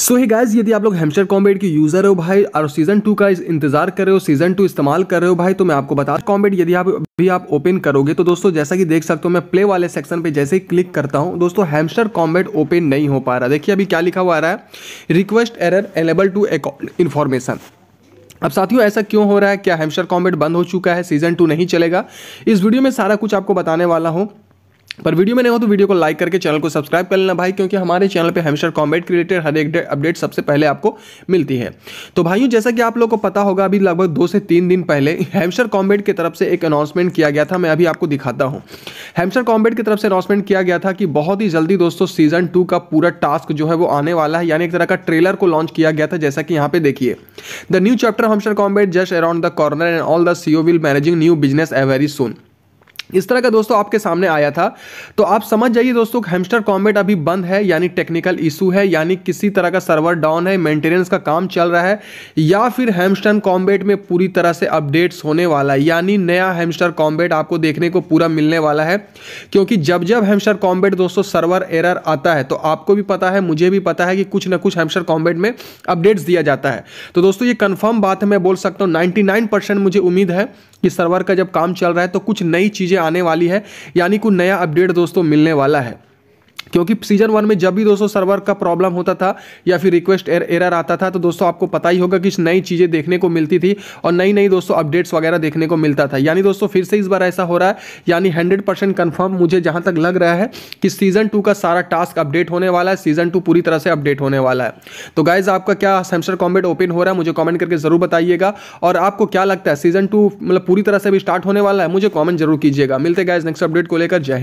सो ही guys यदि आप लोग हेमस्टर कॉम्बेट के यूजर हो भाई और सीजन टू का इंतजार कर रहे हो सीजन टू इस्तेमाल कर रहे हो भाई तो मैं आपको बता कॉम्बेट यदि आप भी आप ओपन करोगे तो दोस्तों जैसा कि देख सकते हो मैं प्ले वाले सेक्शन पे जैसे ही क्लिक करता हूँ दोस्तों हेमस्टर कॉम्बेट ओपन नहीं हो पा रहा देखिए अभी क्या लिखा हुआ आ रहा है request error unable to information अब साथियों ऐसा क्यों हो रहा है क्या हेमस्टर कॉम्बेट बंद हो चुका है सीजन टू नहीं चलेगा इस वीडियो में सारा कुछ आपको बताने वाला हूँ पर वीडियो में नहीं हो तो वीडियो को लाइक करके चैनल को सब्सक्राइब कर लेना भाई क्योंकि हमारे चैनल पे हमेशा कॉम्बेट क्रिएटेड हर एक अपडेट सबसे पहले आपको मिलती है तो भाइयों जैसा कि आप लोगों को पता होगा अभी लगभग दो से तीन दिन पहले हेमशर कॉम्बेट की तरफ से एक अनाउंसमेंट किया गया था मैं अभी आपको दिखाता हूँ हेमस्टर कॉम्बेट की तरफ से अनाउंसमेंट किया गया था कि बहुत ही जल्दी दोस्तों सीजन टू का पूरा टास्क जो है वो आने वाला है यानी एक तरह का ट्रेलर को लॉन्च किया गया था जैसा कि यहाँ पे देखिए the new chapter Hamster Kombat just around the corner and all the CEO will managing new business a very soon इस तरह का दोस्तों आपके सामने आया था तो आप समझ जाइए दोस्तों हेमस्टर कॉम्बेट अभी बंद है यानी टेक्निकल इशू है यानी किसी तरह का सर्वर डाउन है मेंटेनेंस का काम चल रहा है या फिर हेमस्टर कॉम्बेट में पूरी तरह से अपडेट्स होने वाला है यानी नया हेमस्टर कॉम्बेट आपको देखने को पूरा मिलने वाला है क्योंकि जब जब हेमस्टर कॉम्बेट दोस्तों सर्वर एरर आता है तो आपको भी पता है मुझे भी पता है कि कुछ ना कुछ हेमस्टर कॉम्बेट में अपडेट्स दिया जाता है तो दोस्तों ये कन्फर्म बात है मैं बोल सकता हूँ नाइन्टी मुझे उम्मीद है कि सर्वर का जब काम चल रहा है तो कुछ नई चीज़ें आने वाली है यानी कुछ नया अपडेट दोस्तों मिलने वाला है क्योंकि सीजन वन में जब भी दोस्तों सर्वर का प्रॉब्लम होता था या फिर रिक्वेस्ट एर, एरर आता था तो दोस्तों आपको पता ही होगा कि नई चीज़ें देखने को मिलती थी और नई नई दोस्तों अपडेट्स वगैरह देखने को मिलता था यानी दोस्तों फिर से इस बार ऐसा हो रहा है यानी हंड्रेड परसेंट कन्फर्म मुझे जहाँ तक लग रहा है कि सीज़न टू का सारा टास्क अपडेट होने वाला है सीज़न टू पूरी तरह से अपडेट होने वाला है तो गाइज आपका क्या सैमसर कॉम्बेट ओपन हो रहा है मुझे कॉमेंट करके ज़रूर बताइएगा और आपको क्या लगता है सीज़न टू मतलब पूरी तरह से अभी स्टार्ट होने वाला है मुझे कॉमेंट जरूर कीजिएगा मिलते गाइज नेक्स्ट अपडेट को लेकर जय